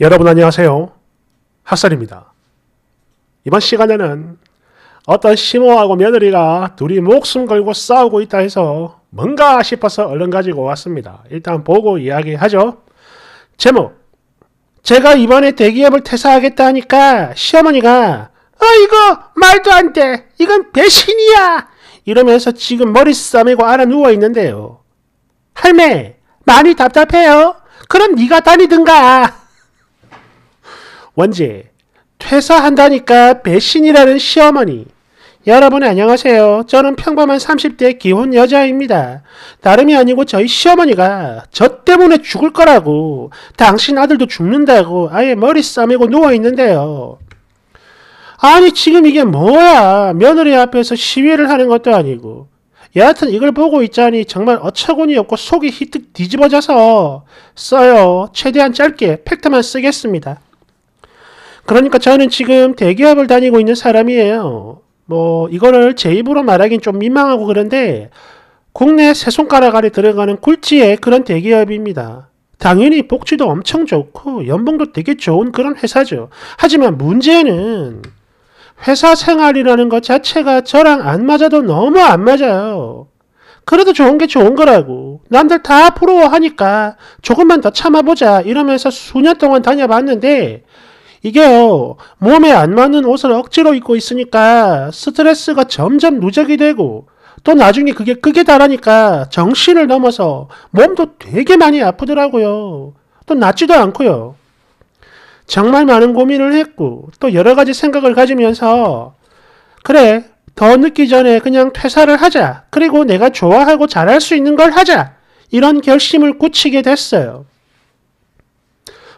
여러분 안녕하세요. 학설입니다. 이번 시간에는 어떤 시모하고 며느리가 둘이 목숨 걸고 싸우고 있다 해서 뭔가 싶어서 얼른 가지고 왔습니다. 일단 보고 이야기하죠. 제목 제가 이번에 대기업을 퇴사하겠다 하니까 시어머니가 아 이거 말도 안 돼. 이건 배신이야. 이러면서 지금 머리 싸매고 알아 누워 있는데요. 할매 많이 답답해요. 그럼 네가 다니든가. 원제 퇴사한다니까 배신이라는 시어머니 여러분 안녕하세요. 저는 평범한 30대 기혼 여자입니다. 다름이 아니고 저희 시어머니가 저 때문에 죽을 거라고 당신 아들도 죽는다고 아예 머리 싸매고 누워있는데요. 아니 지금 이게 뭐야 며느리 앞에서 시위를 하는 것도 아니고 여하튼 이걸 보고 있자니 정말 어처구니 없고 속이 히뜩 뒤집어져서 써요 최대한 짧게 팩트만 쓰겠습니다 그러니까 저는 지금 대기업을 다니고 있는 사람이에요. 뭐 이거를 제 입으로 말하긴 좀 민망하고 그런데 국내 세 손가락 아래 들어가는 굴지의 그런 대기업입니다. 당연히 복지도 엄청 좋고 연봉도 되게 좋은 그런 회사죠. 하지만 문제는 회사 생활이라는 것 자체가 저랑 안 맞아도 너무 안 맞아요. 그래도 좋은 게 좋은 거라고. 남들 다 부러워하니까 조금만 더 참아보자 이러면서 수년 동안 다녀봤는데 이게요, 몸에 안 맞는 옷을 억지로 입고 있으니까 스트레스가 점점 누적이 되고 또 나중에 그게 크게 달하니까 정신을 넘어서 몸도 되게 많이 아프더라고요. 또 낫지도 않고요. 정말 많은 고민을 했고 또 여러 가지 생각을 가지면서 그래 더 늦기 전에 그냥 퇴사를 하자 그리고 내가 좋아하고 잘할 수 있는 걸 하자 이런 결심을 굳히게 됐어요.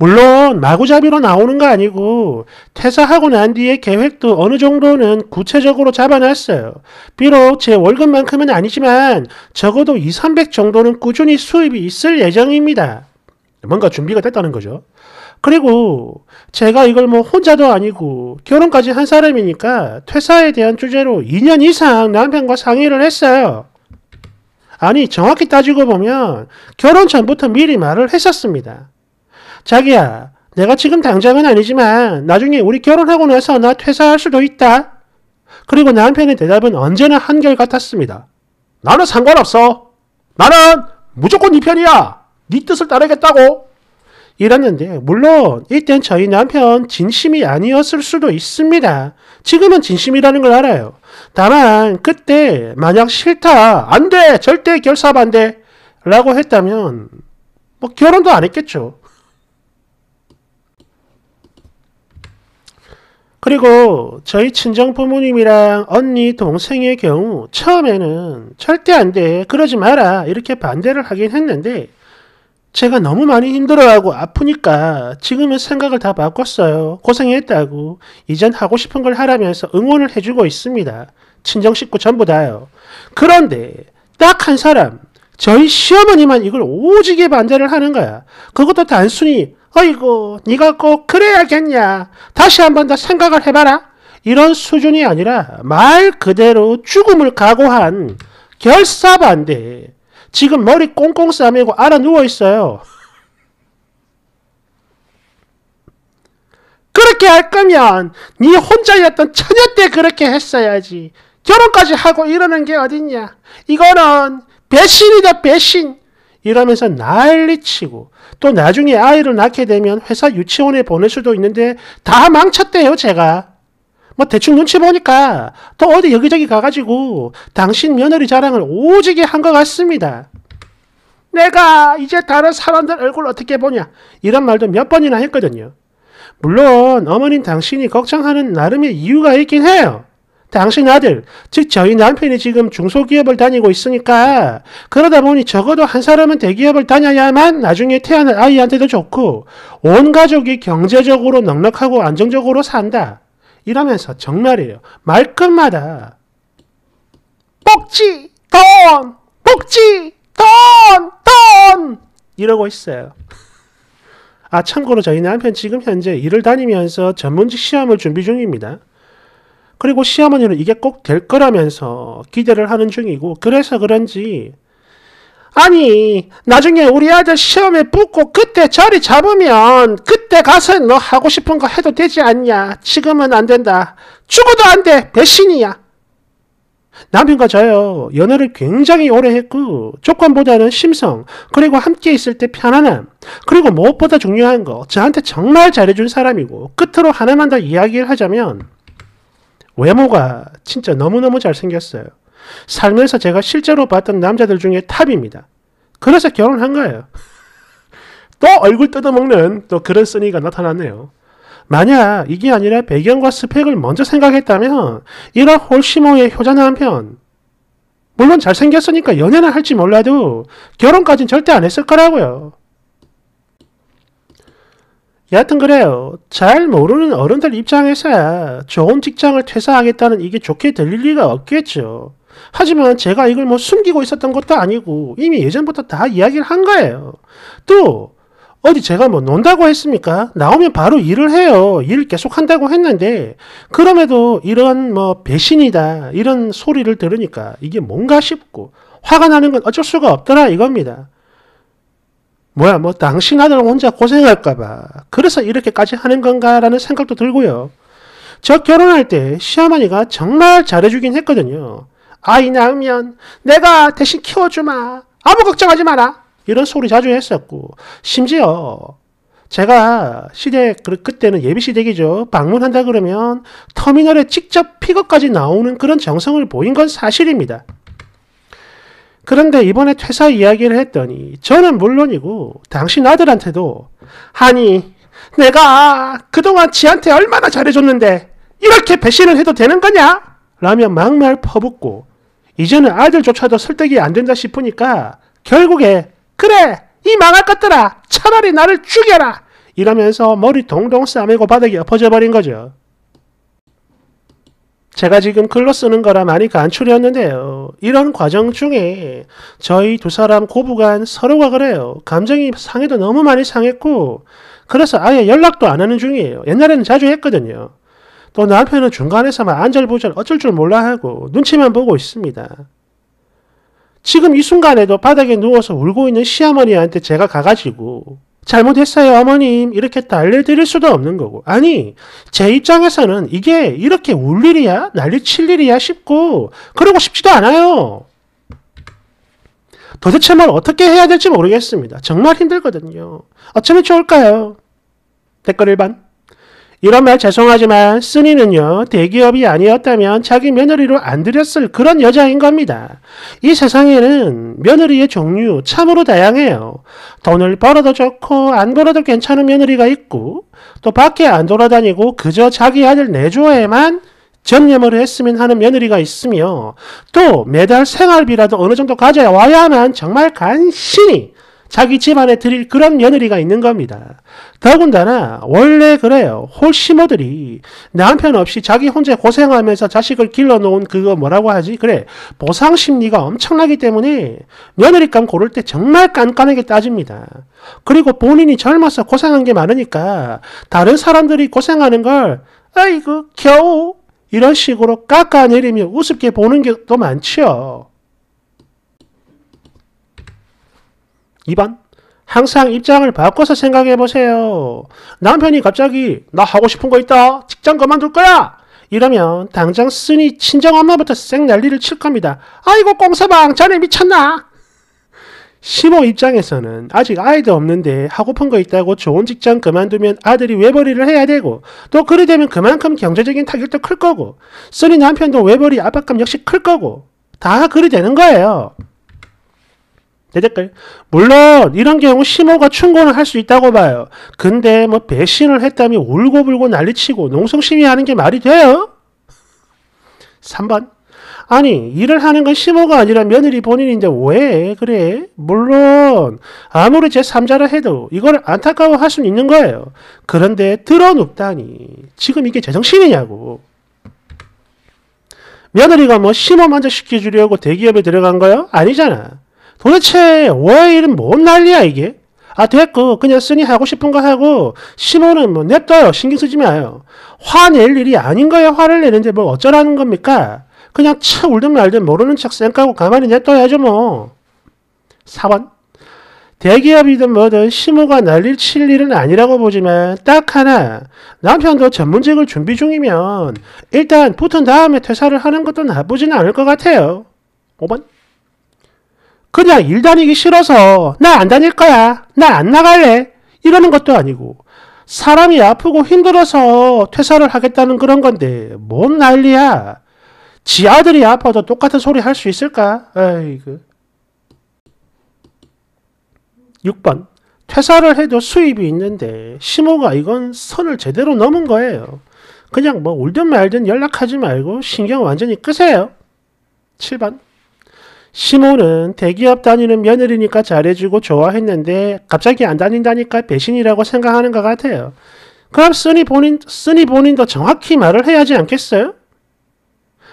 물론 마구잡이로 나오는 거 아니고 퇴사하고 난 뒤에 계획도 어느 정도는 구체적으로 잡아놨어요. 비록 제 월급만큼은 아니지만 적어도 2, 300 정도는 꾸준히 수입이 있을 예정입니다. 뭔가 준비가 됐다는 거죠. 그리고 제가 이걸 뭐 혼자도 아니고 결혼까지 한 사람이니까 퇴사에 대한 주제로 2년 이상 남편과 상의를 했어요. 아니 정확히 따지고 보면 결혼 전부터 미리 말을 했었습니다. 자기야, 내가 지금 당장은 아니지만 나중에 우리 결혼하고 나서 나 퇴사할 수도 있다. 그리고 남편의 대답은 언제나 한결같았습니다. 나는 상관없어. 나는 무조건 네 편이야. 네 뜻을 따르겠다고. 이랬는데 물론 이땐 저희 남편 진심이 아니었을 수도 있습니다. 지금은 진심이라는 걸 알아요. 다만 그때 만약 싫다, 안 돼, 절대 결사 반대 라고 했다면 뭐 결혼도 안 했겠죠. 그리고 저희 친정 부모님이랑 언니, 동생의 경우 처음에는 절대 안 돼, 그러지 마라 이렇게 반대를 하긴 했는데 제가 너무 많이 힘들어하고 아프니까 지금은 생각을 다 바꿨어요. 고생했다고. 이젠 하고 싶은 걸 하라면서 응원을 해주고 있습니다. 친정 식구 전부 다요. 그런데 딱 한 사람, 저희 시어머니만 이걸 오지게 반대를 하는 거야. 그것도 단순히 어이고 네가 꼭 그래야겠냐. 다시 한번더 생각을 해봐라. 이런 수준이 아니라 말 그대로 죽음을 각오한 결사반대. 지금 머리 꽁꽁 싸매고 알아 누워 있어요. 그렇게 할 거면 네 혼자였던 처녀 때 그렇게 했어야지. 결혼까지 하고 이러는 게 어딨냐. 이거는 배신이다 배신 이러면서 난리치고 또 나중에 아이를 낳게 되면 회사 유치원에 보낼 수도 있는데 다 망쳤대요 제가 뭐 대충 눈치 보니까 또 어디 여기저기 가가지고 당신 며느리 자랑을 오지게 한 것 같습니다 내가 이제 다른 사람들 얼굴 어떻게 보냐 이런 말도 몇 번이나 했거든요 물론 어머님 당신이 걱정하는 나름의 이유가 있긴 해요 당신 아들, 즉 저희 남편이 지금 중소기업을 다니고 있으니까 그러다 보니 적어도 한 사람은 대기업을 다녀야만 나중에 태어날 아이한테도 좋고 온 가족이 경제적으로 넉넉하고 안정적으로 산다. 이러면서 정말이에요. 말끝마다 복지, 돈, 복지, 돈, 돈 이러고 있어요. 아 참고로 저희 남편 지금 현재 일을 다니면서 전문직 시험을 준비 중입니다. 그리고 시어머니는 이게 꼭 될 거라면서 기대를 하는 중이고 그래서 그런지 아니 나중에 우리 아들 시험에 붙고 그때 자리 잡으면 그때 가서 너 하고 싶은 거 해도 되지 않냐 지금은 안 된다 죽어도 안돼 배신이야 남편과 저요 연애를 굉장히 오래 했고 조건보다는 심성 그리고 함께 있을 때 편안함 그리고 무엇보다 중요한 거 저한테 정말 잘해준 사람이고 끝으로 하나만 더 이야기를 하자면 외모가 진짜 너무너무 잘생겼어요. 살면서 제가 실제로 봤던 남자들 중에 탑입니다. 그래서 결혼한 거예요. 또 얼굴 뜯어먹는 또 그런 쓰니가 나타났네요. 만약 이게 아니라 배경과 스펙을 먼저 생각했다면 이런 홀시모의 효자남편 물론 잘생겼으니까 연애는 할지 몰라도 결혼까진 절대 안 했을 거라고요. 여하튼 그래요. 잘 모르는 어른들 입장에서야 좋은 직장을 퇴사하겠다는 이게 좋게 들릴 리가 없겠죠. 하지만 제가 이걸 뭐 숨기고 있었던 것도 아니고 이미 예전부터 다 이야기를 한 거예요. 또 어디 제가 뭐 논다고 했습니까? 나오면 바로 일을 해요. 일을 계속 한다고 했는데 그럼에도 이런 뭐 배신이다 이런 소리를 들으니까 이게 뭔가 싶고 화가 나는 건 어쩔 수가 없더라 이겁니다. 뭐야 뭐 당신 아들 혼자 고생할까봐 그래서 이렇게까지 하는 건가라는 생각도 들고요. 저 결혼할 때 시어머니가 정말 잘해주긴 했거든요. 아이 낳으면 내가 대신 키워주마. 아무 걱정하지 마라. 이런 소리 자주 했었고 심지어 제가 시댁 그, 그때는 예비 시댁이죠. 방문한다 그러면 터미널에 직접 픽업까지 나오는 그런 정성을 보인 건 사실입니다. 그런데 이번에 퇴사 이야기를 했더니 저는 물론이고 당신 아들한테도 아니 내가 그동안 지한테 얼마나 잘해줬는데 이렇게 배신을 해도 되는 거냐? 라며 막말 퍼붓고 이제는 아들조차도 설득이 안 된다 싶으니까 결국에 그래 이 망할 것들아 차라리 나를 죽여라 이러면서 머리 동동 싸매고 바닥에 엎어져 버린 거죠. 제가 지금 글로 쓰는 거라 많이 간추렸는데요. 이런 과정 중에 저희 두 사람 고부간 서로가 그래요. 감정이 상해도 너무 많이 상했고 그래서 아예 연락도 안 하는 중이에요. 옛날에는 자주 했거든요. 또 남편은 중간에서만 안절부절 어쩔 줄 몰라 하고 눈치만 보고 있습니다. 지금 이 순간에도 바닥에 누워서 울고 있는 시어머니한테 제가 가가지고 잘못했어요, 어머님. 이렇게 달래드릴 수도 없는 거고. 아니, 제 입장에서는 이게 이렇게 울 일이야? 난리 칠 일이야? 싶고, 그러고 싶지도 않아요. 도대체 뭘 어떻게 해야 될지 모르겠습니다. 정말 힘들거든요. 어쩌면 좋을까요? 댓글 1반. 이런 말 죄송하지만 순이는요 대기업이 아니었다면 자기 며느리로 안 들였을 그런 여자인 겁니다. 이 세상에는 며느리의 종류 참으로 다양해요. 돈을 벌어도 좋고 안 벌어도 괜찮은 며느리가 있고 또 밖에 안 돌아다니고 그저 자기 아들 내조에만 전념을 했으면 하는 며느리가 있으며 또 매달 생활비라도 어느 정도 가져와야만 정말 간신히 자기 집안에 드릴 그런 며느리가 있는 겁니다. 더군다나 원래 그래요. 홀시모들이 남편 없이 자기 혼자 고생하면서 자식을 길러놓은 그거 뭐라고 하지? 그래 보상 심리가 엄청나기 때문에 며느리감 고를 때 정말 깐깐하게 따집니다. 그리고 본인이 젊어서 고생한 게 많으니까 다른 사람들이 고생하는 걸 아이고 겨우 이런 식으로 깎아내리며 우습게 보는 게또 많지요. 2번. 항상 입장을 바꿔서 생각해 보세요. 남편이 갑자기 나 하고 싶은 거 있다. 직장 그만둘 거야. 이러면 당장 쓰니 친정엄마부터 쌩 난리를 칠 겁니다. 아이고 꽁사방 자네 미쳤나? 시모 입장에서는 아직 아이도 없는데 하고픈 거 있다고 좋은 직장 그만두면 아들이 외벌이를 해야 되고 또 그리 되면 그만큼 경제적인 타격도 클 거고 쓰니 남편도 외벌이 압박감 역시 클 거고 다 그리 되는 거예요. 대댓까요 물론 이런 경우 심호가 충고는 할 수 있다고 봐요. 근데 뭐 배신을 했다며 울고불고 난리치고 농성심의하는 게 말이 돼요? 3번 아니 일을 하는 건심호가 아니라 며느리 본인인데 왜 그래? 물론 아무리 제3자라 해도 이걸 안타까워할 수는 있는 거예요. 그런데 드러눕다니 지금 이게 제정신이냐고. 며느리가 뭐 심호 만족 시켜주려고 대기업에 들어간 거요? 아니잖아. 도대체 월일은뭔 난리야 이게? 아 됐고 그냥 쓰니 하고 싶은 거 하고 신호는 뭐 냅둬요 신경 쓰지 마요 화낼 일이 아닌 거에 화를 내는데 뭐 어쩌라는 겁니까? 그냥 차 울든 말든 모르는 척 쌩까고 가만히 냅둬야죠 뭐 4번 대기업이든 뭐든 시모가 날릴 칠 일은 아니라고 보지만 딱 하나 남편도 전문직을 준비 중이면 일단 붙은 다음에 퇴사를 하는 것도 나쁘진 않을 것 같아요 5번 그냥 일 다니기 싫어서 나 안 다닐 거야. 나 안 나갈래. 이러는 것도 아니고 사람이 아프고 힘들어서 퇴사를 하겠다는 그런 건데 뭔 난리야. 지 아들이 아파도 똑같은 소리 할 수 있을까? 아이고. 6번. 퇴사를 해도 수입이 있는데 심호가 이건 선을 제대로 넘은 거예요. 그냥 뭐 울든 말든 연락하지 말고 신경 완전히 끄세요. 7번. 시몬은 대기업 다니는 며느리니까 잘해주고 좋아했는데 갑자기 안 다닌다니까 배신이라고 생각하는 것 같아요. 그럼 쓰니 본인, 쓰니 본인도 정확히 말을 해야지 않겠어요?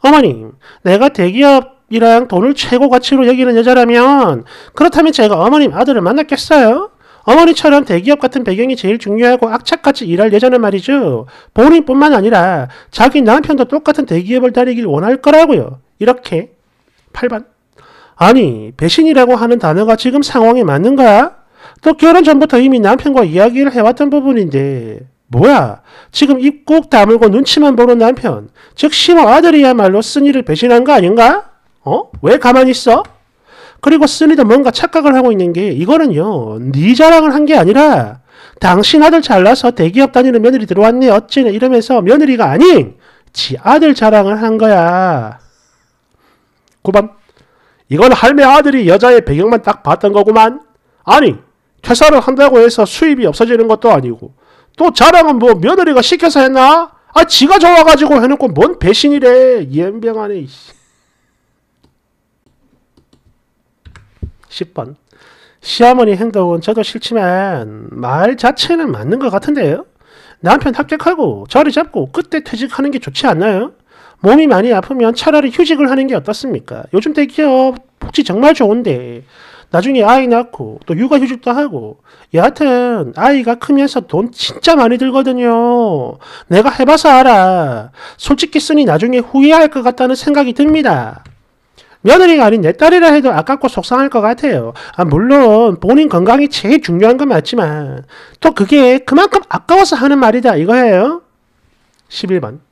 어머님, 내가 대기업이랑 돈을 최고 가치로 여기는 여자라면 그렇다면 제가 어머님 아들을 만났겠어요? 어머니처럼 대기업 같은 배경이 제일 중요하고 악착같이 일할 예전는 말이죠. 본인뿐만 아니라 자기 남편도 똑같은 대기업을 다니길 원할 거라고요. 이렇게 8번 아니, 배신이라고 하는 단어가 지금 상황에 맞는 거야? 또 결혼 전부터 이미 남편과 이야기를 해왔던 부분인데, 뭐야? 지금 입꾹 다물고 눈치만 보는 남편, 즉 시와 아들이야말로 쓴이를 배신한 거 아닌가? 어? 왜 가만히 있어? 그리고 쓴이도 뭔가 착각을 하고 있는 게 이거는요, 네 자랑을 한 게 아니라 당신 아들 잘나서 대기업 다니는 며느리 들어왔네 어찌네 이러면서 며느리가 아닌 지 아들 자랑을 한 거야. 9번 이건 할매 아들이 여자의 배경만 딱 봤던 거구만. 아니, 퇴사를 한다고 해서 수입이 없어지는 것도 아니고 또 자랑은 뭐 며느리가 시켜서 했나? 아 지가 좋아가지고 해놓고 뭔 배신이래. 이엠병 안에 10번 시어머니 행동은 저도 싫지만 말 자체는 맞는 것 같은데요. 남편 합격하고 자리 잡고 그때 퇴직하는 게 좋지 않나요? 몸이 많이 아프면 차라리 휴직을 하는 게 어떻습니까? 요즘 대기업 복지 정말 좋은데 나중에 아이 낳고 또 육아휴직도 하고 여하튼 아이가 크면서 돈 진짜 많이 들거든요. 내가 해봐서 알아. 솔직히 쓰니 나중에 후회할 것 같다는 생각이 듭니다. 며느리가 아닌 내 딸이라 해도 아깝고 속상할 것 같아요. 아, 물론 본인 건강이 제일 중요한 건 맞지만 또 그게 그만큼 아까워서 하는 말이다 이거예요. 11번.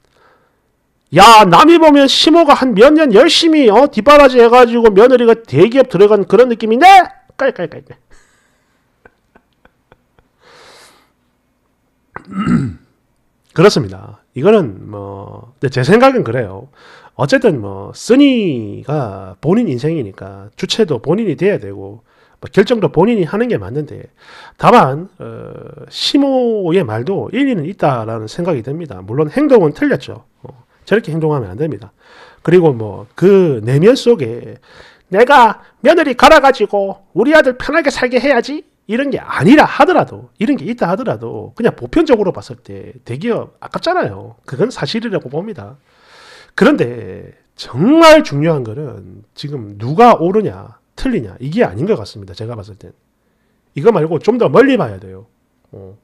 야 남이 보면 심호가 한 몇 년 열심히 어 뒷바라지 해가지고 며느리가 대기업 들어간 그런 느낌인데 깔깔깔 그렇습니다. 이거는 뭐제 생각은 그래요. 어쨌든 뭐 쓰니가 본인 인생이니까 주체도 본인이 돼야 되고 뭐 결정도 본인이 하는 게 맞는데 다만 어, 심호의 말도 일리는 있다라는 생각이 듭니다. 물론 행동은 틀렸죠. 어. 저렇게 행동하면 안 됩니다. 그리고 뭐 그 내면 속에 내가 며느리 갈아가지고 우리 아들 편하게 살게 해야지 이런 게 아니라 하더라도 이런 게 있다 하더라도 그냥 보편적으로 봤을 때 대기업 아깝잖아요. 그건 사실이라고 봅니다. 그런데 정말 중요한 거는 지금 누가 오르냐 틀리냐 이게 아닌 것 같습니다. 제가 봤을 땐 이거 말고 좀 더 멀리 봐야 돼요. 어.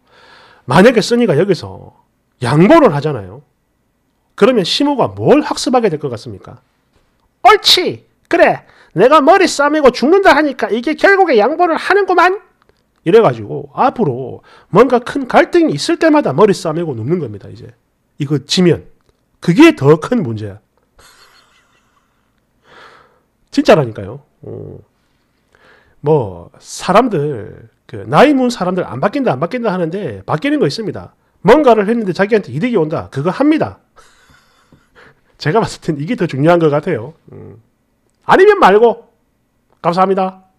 만약에 써니가 여기서 양보를 하잖아요. 그러면 심호가 뭘 학습하게 될 것 같습니까? 옳지! 그래! 내가 머리 싸매고 죽는다 하니까 이게 결국에 양보를 하는구만! 이래가지고 앞으로 뭔가 큰 갈등이 있을 때마다 머리 싸매고 눕는 겁니다, 이제. 이거 지면. 그게 더 큰 문제야. 진짜라니까요. 어. 뭐, 사람들, 그 나이 문 사람들 안 바뀐다, 안 바뀐다 하는데 바뀌는 거 있습니다. 뭔가를 했는데 자기한테 이득이 온다. 그거 합니다. 제가 봤을 땐 이게 더 중요한 것 같아요. 음. 아니면 말고. 감사합니다.